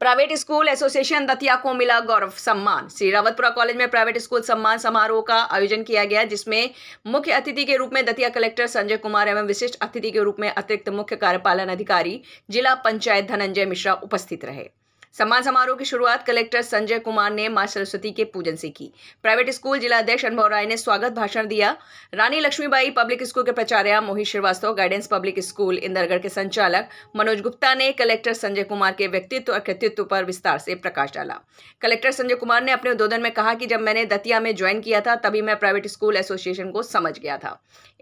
private school association Datia को मिला गौरव सम्मान श्री रावतपुरा कॉलेज में प्राइवेट स्कूल सम्मान समारोह का आयोजन किया गया जिसमें मुख्य अतिथि के रूप में दतिया कलेक्टर संजय कुमार एवं विशिष्ट अतिथि के रूप में अतिरिक्त मुख्य कार्यपालन अधिकारी जिला पंचायत धनंजय मिश्रा उपस्थित रहे सम्मान समारोह की शुरुआत कलेक्टर संजय कुमार ने मां सरस्वती के पूजन से की प्राइवेट स्कूल जिला अध्यक्ष अनुभव राय ने स्वागत भाषण दिया रानी लक्ष्मीबाई पब्लिक स्कूल के प्राचार्य Mohit Srivastava guidance public school Indergarh के संचालक मनोज गुप्ता ने कलेक्टर संजय कुमार के व्यक्तित्व और कृतित्व पर विस्तार से प्रकाश डाला कलेक्टर संजय कुमार ने अपने उद्बोधन में कहा कि जब मैंने दतिया में ज्वाइन किया था तभी मैं प्राइवेट स्कूल एसोसिएशन को समझ गया था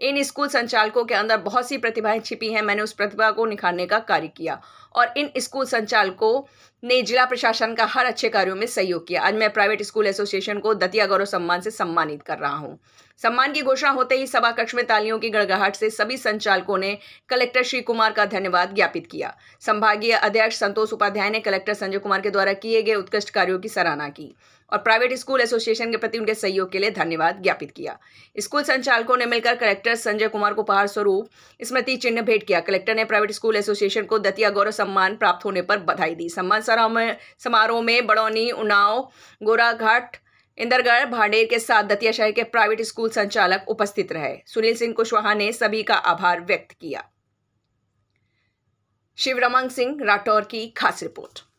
इन स्कूल संचालकों के अंदर बहुत सी प्रतिभाएं छिपी हैं मैंने उस प्रतिभा को निखारने का कार्य किया और इन स्कूल संचालकों ने जिला प्रशासन का हर अच्छे कार्यों में सहयोग किया आज मैं प्राइवेट स्कूल एसोसिएशन को दतिया गौरव सम्मान से सम्मानित कर रहा हूँ सम्मान की घोषणा होते ही सभा कक्ष में तालियों की गड़गड़ाहट से सभी संचालकों ने कलेक्टर श्री कुमार का धन्यवाद ज्ञापित किया संभागीय अध्यक्ष संतोष उपाध्याय ने कलेक्टर संजय कुमार के द्वारा किए गए उत्कृष्ट कार्यों की सराहना की और प्राइवेट स्कूल एसोसिएशन के प्रति उनके सहयोग के लिए धन्यवाद ज्ञापित किया स्कूल संचालकों ने मिलकर कलेक्टर संजय कुमार को उपहार स्वरूप स्मृति चिन्ह भेंट किया कलेक्टर ने प्राइवेट स्कूल एसोसिएशन को दतिया गौरव सम्मान प्राप्त होने पर बधाई दी सम्मान समारोह में बड़ौनी उन्नाव गोराघाट इंदरगढ़ भांडेर के साथ दतिया शहर के प्राइवेट स्कूल संचालक उपस्थित रहे सुनील सिंह कुशवाहा ने सभी का आभार व्यक्त किया शिवरमंग सिंह राठौर की खास रिपोर्ट